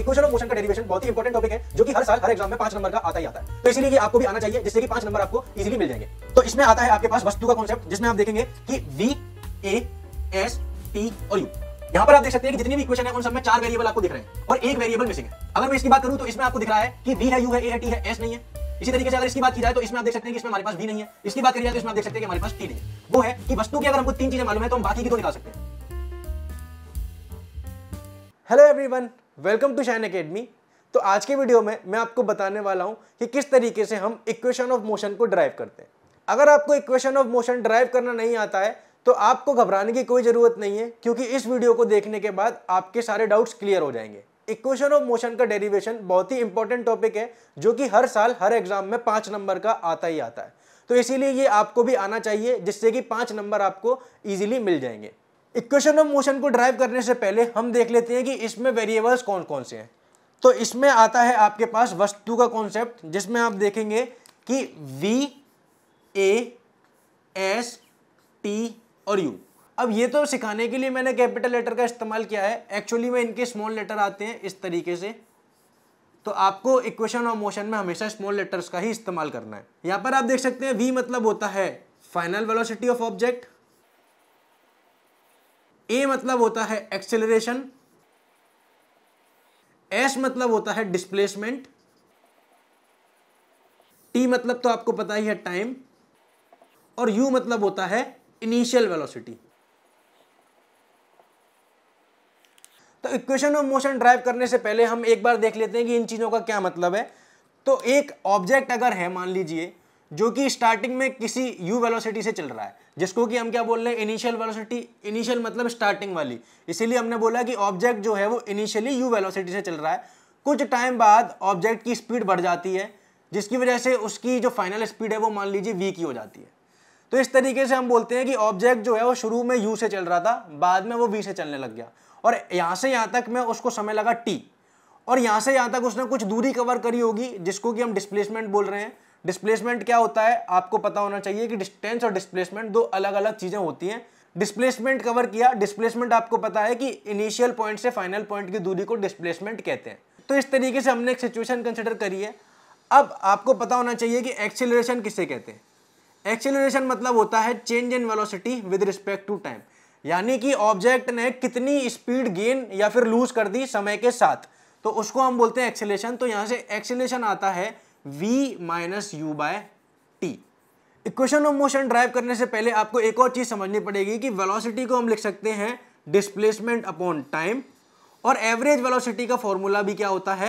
equation of motion का derivation बहुत ही इंपॉर्टेंट टॉपिक है जो कि हर साल हर एग्जाम में पांच नंबर का आता ही आता है तो इसलिए आपको भी आना चाहिए जिससे कि पांच नंबर आपको इजीली मिल जाएंगे तो इसमें आता है आपके पास वस्तु का कॉन्सेप्ट जिसमें आप देखेंगे कि वी ए एस टी और यू यहाँ पर आप देख सकते हैं कि जितनी भी इक्वेशन है उन सब में चार वेरिएबल आपको दिख रहे हैं और एक वेरिएबल मिसिंग है अगर मैं इसकी बात करूं तो इसमें आपको दिख रहा है कि वी है यू है ए है टी है एस नहीं है इसी तरीके से अगर इसकी बात की जाए तो इसमें आप देख सकते हैं कि इसमें हमारे पास वी नहीं है इसकी बात करी जाए तो इसमें आप देख सकते हैं कि हमारे पास टी नहीं है वो है कि वस्तु की अगर हमको तीन चीजें मालूम है तो हम बाकी की तो निकाल सकते हैं hello everyone welcome to Shine Academy तो आज के वीडियो में मैं आपको बताने वाला हूं कि किस तरीके से हम इक्वेशन ऑफ मोशन को ड्राइव करते हैं अगर आपको इक्वेशन ऑफ मोशन ड्राइव करना नहीं आता है तो आपको घबराने की कोई ज़रूरत नहीं है क्योंकि इस वीडियो को देखने के बाद आपके सारे डाउट्स क्लियर हो जाएंगे इक्वेशन ऑफ मोशन का डेरिवेशन बहुत ही इंपॉर्टेंट टॉपिक है जो कि हर साल हर एग्जाम में पांच नंबर का आता ही आता है तो इसीलिए ये आपको भी आना चाहिए जिससे कि पांच नंबर आपको ईजिली मिल जाएंगे इक्वेशन ऑफ मोशन को ड्राइव करने से पहले हम देख लेते हैं कि इसमें वेरिएबल्स कौन कौन से हैं तो इसमें आता है आपके पास वस्तु का कॉन्सेप्ट जिसमें आप देखेंगे कि वी ए एस टी और यू अब ये तो सिखाने के लिए मैंने कैपिटल लेटर का इस्तेमाल किया है एक्चुअली में इनके स्मॉल लेटर आते हैं इस तरीके से तो आपको इक्वेशन ऑफ मोशन में हमेशा स्मॉल लेटर्स का ही इस्तेमाल करना है यहाँ पर आप देख सकते हैं वी मतलब होता है final velocity of object a मतलब होता है एक्सेलरेशन एस मतलब होता है डिस्प्लेसमेंट टी मतलब तो आपको पता ही है टाइम और यू मतलब होता है इनिशियल वेलोसिटी तो इक्वेशन ऑफ मोशन ड्राइव करने से पहले हम एक बार देख लेते हैं कि इन चीज़ों का क्या मतलब है तो एक ऑब्जेक्ट अगर है मान लीजिए जो कि स्टार्टिंग में किसी यू वेलोसिटी से चल रहा है जिसको कि हम क्या बोल रहे हैं इनिशियल वेलोसिटी इनिशियल मतलब स्टार्टिंग वाली इसीलिए हमने बोला कि ऑब्जेक्ट जो है वो इनिशियली यू वेलोसिटी से चल रहा है कुछ टाइम बाद ऑब्जेक्ट की स्पीड बढ़ जाती है जिसकी वजह से उसकी जो फाइनल स्पीड है वो मान लीजिए वी की हो जाती है तो इस तरीके से हम बोलते हैं कि ऑब्जेक्ट जो है वो शुरू में यू से चल रहा था बाद में वो वी से चलने लग गया और यहाँ से यहाँ तक में उसको समय लगा टी और यहाँ से यहाँ तक उसने कुछ दूरी कवर करी होगी जिसको कि हम डिस्प्लेसमेंट बोल रहे हैं डिस्प्लेसमेंट क्या होता है आपको पता होना चाहिए कि डिस्टेंस और डिस्प्लेसमेंट दो अलग अलग चीज़ें होती हैं डिस्प्लेसमेंट कवर किया डिस्प्लेसमेंट आपको पता है कि इनिशियल पॉइंट से फाइनल पॉइंट की दूरी को डिस्प्लेसमेंट कहते हैं तो इस तरीके से हमने एक सिचुएशन कंसिडर करी है अब आपको पता होना चाहिए कि एक्सेलरेशन किसे कहते हैं एक्सेलरेशन मतलब होता है change in velocity with respect to time यानी कि ऑब्जेक्ट ने कितनी स्पीड गेन या फिर लूज कर दी समय के साथ तो उसको हम बोलते हैं एक्सेलेशन तो यहाँ से एक्सेलेशन आता है v minus you by t equation of motion derive करने से पहले आपको एक और चीज़ समझनी पड़ेगी कि वेलोसिटी को हम लिख सकते हैं डिस्प्लेसमेंट अपॉन टाइम और एवरेज वेलोसिटी का फॉर्मूला भी क्या होता है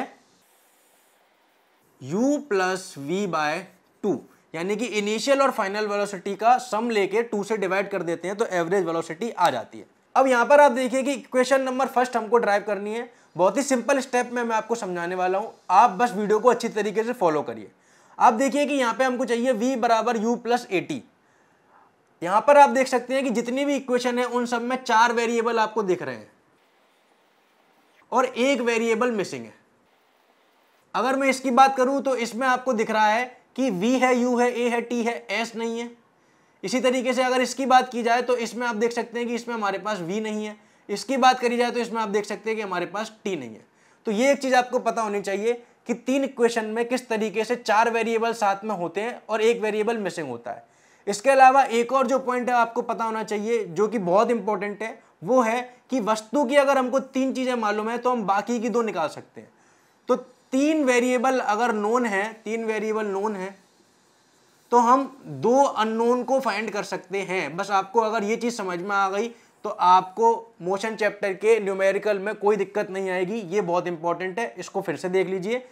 u plus we by two यानी कि इनिशियल और फाइनल वेलोसिटी का सम लेके टू से डिवाइड कर देते हैं तो एवरेज वेलोसिटी आ जाती है अब यहाँ पर आप देखिए कि क्वेश्चन नंबर फर्स्ट हमको ड्राइव करनी है बहुत ही सिंपल स्टेप में मैं आपको समझाने वाला हूँ आप बस वीडियो को अच्छी तरीके से फॉलो करिए आप देखिए कि यहाँ पे हमको चाहिए v बराबर यू प्लस एटी यहाँ पर आप देख सकते हैं कि जितनी भी इक्वेशन है उन सब में चार वेरिएबल आपको दिख रहे हैं और एक वेरिएबल मिसिंग है अगर मैं इसकी बात करूँ तो इसमें आपको दिख रहा है कि v है u है a है t है s नहीं है इसी तरीके से अगर इसकी बात की जाए तो इसमें आप देख सकते हैं कि इसमें हमारे पास वी नहीं है इसकी बात करी जाए तो इसमें आप देख सकते हैं कि हमारे पास टी नहीं है तो ये एक चीज़ आपको पता होनी चाहिए कि तीन इक्वेशन में किस तरीके से चार वेरिएबल साथ में होते हैं और एक वेरिएबल मिसिंग होता है इसके अलावा एक और जो पॉइंट है आपको पता होना चाहिए जो कि बहुत इंपॉर्टेंट है वो है कि वस्तु की अगर हमको तीन चीज़ें मालूम है तो हम बाकी की दो निकाल सकते हैं तो तीन वेरिएबल अगर नोन है तीन वेरिएबल नोन है तो हम दो अननोन को फाइंड कर सकते हैं बस आपको अगर ये चीज़ समझ में आ गई तो आपको मोशन चैप्टर के न्यूमेरिकल में कोई दिक्कत नहीं आएगी ये बहुत इंपॉर्टेंट है इसको फिर से देख लीजिए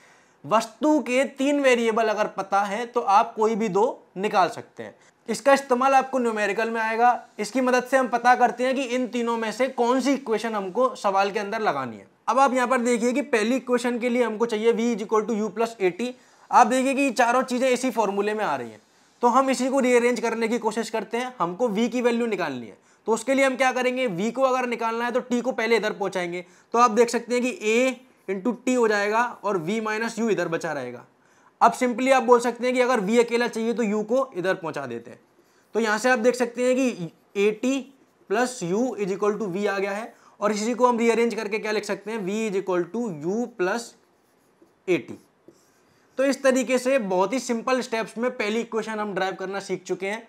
वस्तु के तीन वेरिएबल अगर पता है तो आप कोई भी दो निकाल सकते हैं इसका इस्तेमाल आपको न्यूमेरिकल में आएगा इसकी मदद से हम पता करते हैं कि इन तीनों में से कौन सी इक्वेशन हमको सवाल के अंदर लगानी है अब आप यहाँ पर देखिए कि पहली इक्वेशन के लिए हमको चाहिए v is equal to you plus a t आप देखिए कि चारों चीज़ें इसी फॉर्मूले में आ रही हैं तो हम इसी को रीअरेंज करने की कोशिश करते हैं हमको वी की वैल्यू निकालनी है तो उसके लिए हम क्या करेंगे वी को अगर निकालना है तो टी को पहले इधर पहुंचाएंगे तो आप देख सकते हैं कि ए इंटू टी हो जाएगा और वी माइनस यू इधर बचा रहेगा अब सिंपली आप बोल सकते हैं कि अगर वी अकेला चाहिए तो यू को इधर पहुंचा देते हैं तो यहाँ से आप देख सकते हैं कि a t plus u is equal to v आ गया है और इसी को हम रीअरेंज करके क्या लिख सकते हैं v is equal to you plus a t तो इस तरीके से बहुत ही सिंपल स्टेप्स में पहली इक्वेशन हम ड्राइव करना सीख चुके हैं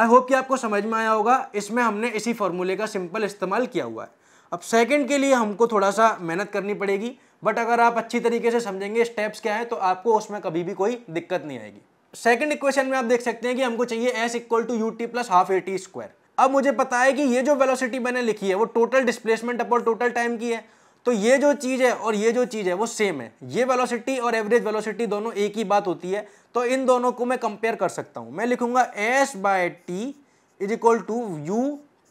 आई होप कि आपको समझ में आया होगा इसमें हमने इसी फॉर्मूले का सिंपल इस्तेमाल किया हुआ है अब सेकंड के लिए हमको थोड़ा सा मेहनत करनी पड़ेगी बट अगर आप अच्छी तरीके से समझेंगे स्टेप्स क्या है तो आपको उसमें कभी भी कोई दिक्कत नहीं आएगी सेकेंड इक्वेशन में आप देख सकते हैं कि हमको चाहिए s equal to u t plus half a t square अब मुझे पता है कि ये जो वेलोसिटी मैंने लिखी है वो total displacement upon total time की है तो ये जो चीज़ है और ये जो चीज़ है वो सेम है ये वेलोसिटी और एवरेज वेलोसिटी दोनों एक ही बात होती है तो इन दोनों को मैं कंपेयर कर सकता हूँ मैं लिखूंगा s by t is equal to you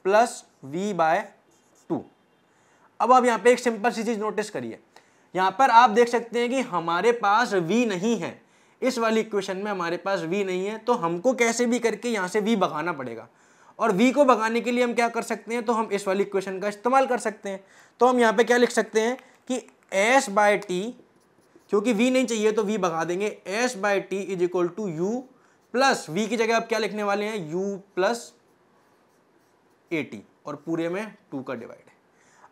plus we by two अब आप यहाँ पे एक सिंपल सी चीज़ नोटिस करिए यहाँ पर आप देख सकते हैं कि हमारे पास v नहीं है इस वाली इक्वेशन में हमारे पास v नहीं है तो हमको कैसे भी करके यहाँ से v भगाना पड़ेगा और वी को भगाने के लिए हम क्या कर सकते हैं तो हम इस वाली इक्वेशन का इस्तेमाल कर सकते हैं तो हम यहाँ पे क्या लिख सकते हैं कि एस बाय टी क्योंकि v नहीं चाहिए तो v भगा देंगे s by t is equal to you plus v की जगह आप क्या लिखने वाले हैं u प्लस ए और पूरे में टू का डिवाइड है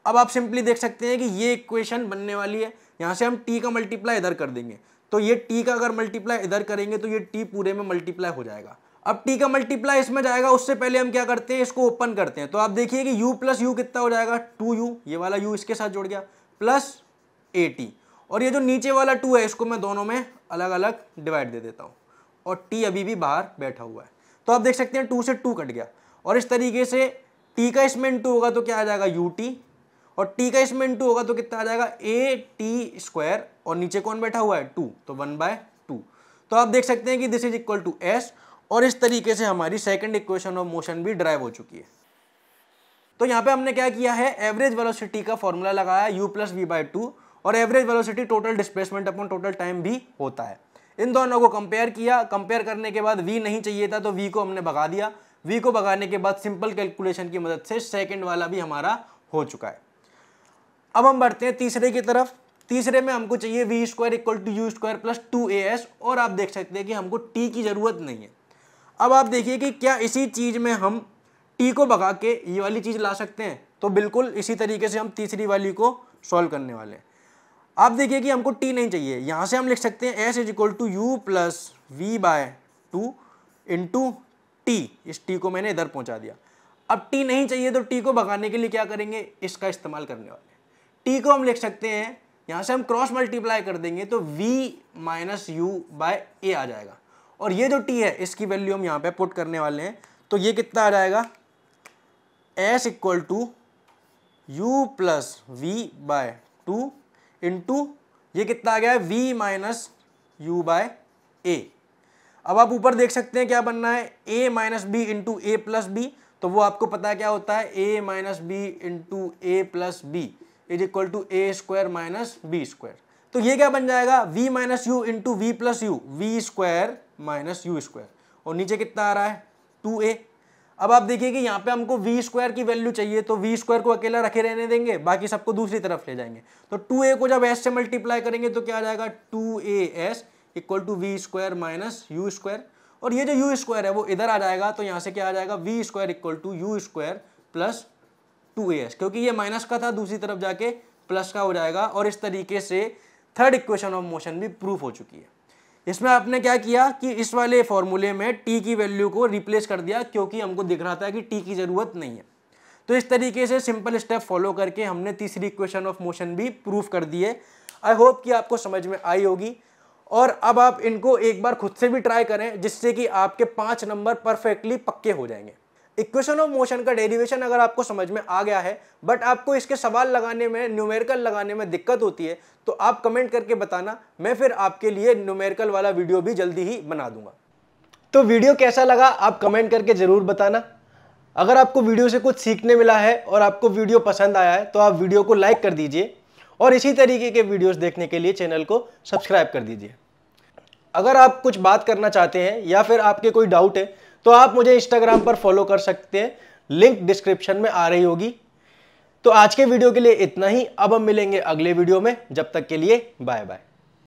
अब आप सिंपली देख सकते हैं कि ये इक्वेशन बनने वाली है यहाँ से हम t का मल्टीप्लाई इधर कर देंगे तो ये t का अगर मल्टीप्लाई इधर करेंगे तो ये t पूरे में मल्टीप्लाई हो जाएगा अब टी का मल्टीप्लाई इसमें जाएगा उससे पहले हम क्या करते हैं इसको ओपन करते हैं तो आप देखिए कि यू प्लस यू कितना हो जाएगा टू यू ये वाला यू इसके साथ जुड़ गया प्लस ए टी और ये जो नीचे वाला टू है इसको मैं दोनों में अलग अलग डिवाइड दे देता हूँ और टी अभी भी बाहर बैठा हुआ है तो आप देख सकते हैं टू से टू कट गया और इस तरीके से टी का इसमें इंटू होगा तो क्या आ जाएगा यू टी और टी का इसमें इंटू होगा तो कितना आ जाएगा ए टी स्क्वायर और नीचे कौन बैठा हुआ है टू तो वन बाय टू तो आप देख सकते हैं कि this is equal to s और इस तरीके से हमारी सेकेंड इक्वेशन ऑफ मोशन भी ड्राइव हो चुकी है तो यहाँ पे हमने क्या किया है एवरेज वेलोसिटी का फॉर्मूला लगाया u plus v by two और average velocity total displacement upon total time भी होता है इन दोनों को कंपेयर किया कंपेयर करने के बाद v नहीं चाहिए था तो v को हमने भगा दिया v को भगाने के बाद सिंपल कैलकुलेशन की मदद से सेकेंड वाला भी हमारा हो चुका है अब हम बढ़ते हैं तीसरे की तरफ तीसरे में हमको चाहिए v square equal to u square plus two a s और आप देख सकते हैं कि हमको टी की ज़रूरत नहीं है अब आप देखिए कि क्या इसी चीज़ में हम टी को भगा के ये वाली चीज़ ला सकते हैं तो बिल्कुल इसी तरीके से हम तीसरी वाली को सॉल्व करने वाले हैं आप देखिए कि हमको टी नहीं चाहिए यहाँ से हम लिख सकते हैं s is equal to you plus we by two into t इस टी को मैंने इधर पहुँचा दिया अब टी नहीं चाहिए तो टी को भगाने के लिए क्या करेंगे इसका इस्तेमाल करने वाले टी को हम लिख सकते हैं यहाँ से हम क्रॉस मल्टीप्लाई कर देंगे तो v minus you by a आ जाएगा और ये जो टी है इसकी वैल्यू हम यहाँ पे पुट करने वाले हैं तो ये कितना आ जाएगा S equal to you plus we by two into ये कितना आ गया है V minus you by A अब आप ऊपर देख सकते हैं क्या बनना है A minus B into A plus B तो वो आपको पता क्या होता है A minus B into A plus B is equal to A square minus B square तो ये क्या बन जाएगा v minus U into we plus u v square minus u square और नीचे कितना आ रहा है टू ए अब आप देखिए कि यहाँ पे हमको वी स्क्वायर की वैल्यू चाहिए तो वी स्क्वायर को अकेला रखे रहने देंगे बाकी सबको दूसरी तरफ ले जाएंगे तो टू ए को जब एस से मल्टीप्लाई करेंगे तो क्या आ जाएगा two a s equal to v square minus u square और ये जो यू स्क्वायर है वो इधर आ जाएगा तो यहाँ से क्या आ जाएगा v square equal to u square plus two a s क्योंकि ये माइनस का था दूसरी तरफ जाके प्लस का हो जाएगा और इस तरीके से थर्ड इक्वेशन ऑफ मोशन भी प्रूफ हो चुकी है इसमें आपने क्या किया कि इस वाले फॉर्मूले में टी की वैल्यू को रिप्लेस कर दिया क्योंकि हमको दिख रहा था कि टी की ज़रूरत नहीं है तो इस तरीके से सिंपल स्टेप फॉलो करके हमने तीसरी इक्वेशन ऑफ मोशन भी प्रूफ कर दिए आई होप कि आपको समझ में आई होगी और अब आप इनको एक बार खुद से भी ट्राई करें जिससे कि आपके पाँच नंबर परफेक्टली पक्के हो जाएंगे इक्वेशन ऑफ मोशन का डेरिवेशन अगर आपको समझ में आ गया है बट आपको इसके सवाल लगाने में न्यूमेरिकल लगाने में दिक्कत होती है तो आप कमेंट करके बताना मैं फिर आपके लिए न्यूमेरिकल वाला वीडियो भी जल्दी ही बना दूंगा तो वीडियो कैसा लगा आप कमेंट करके ज़रूर बताना अगर आपको वीडियो से कुछ सीखने मिला है और आपको वीडियो पसंद आया है तो आप वीडियो को लाइक कर दीजिए और इसी तरीके के वीडियोस देखने के लिए चैनल को सब्सक्राइब कर दीजिए अगर आप कुछ बात करना चाहते हैं या फिर आपके कोई डाउट है तो आप मुझे इंस्टाग्राम पर फॉलो कर सकते हैं लिंक डिस्क्रिप्शन में आ रही होगी तो आज के वीडियो के लिए इतना ही अब हम मिलेंगे अगले वीडियो में जब तक के लिए बाय बाय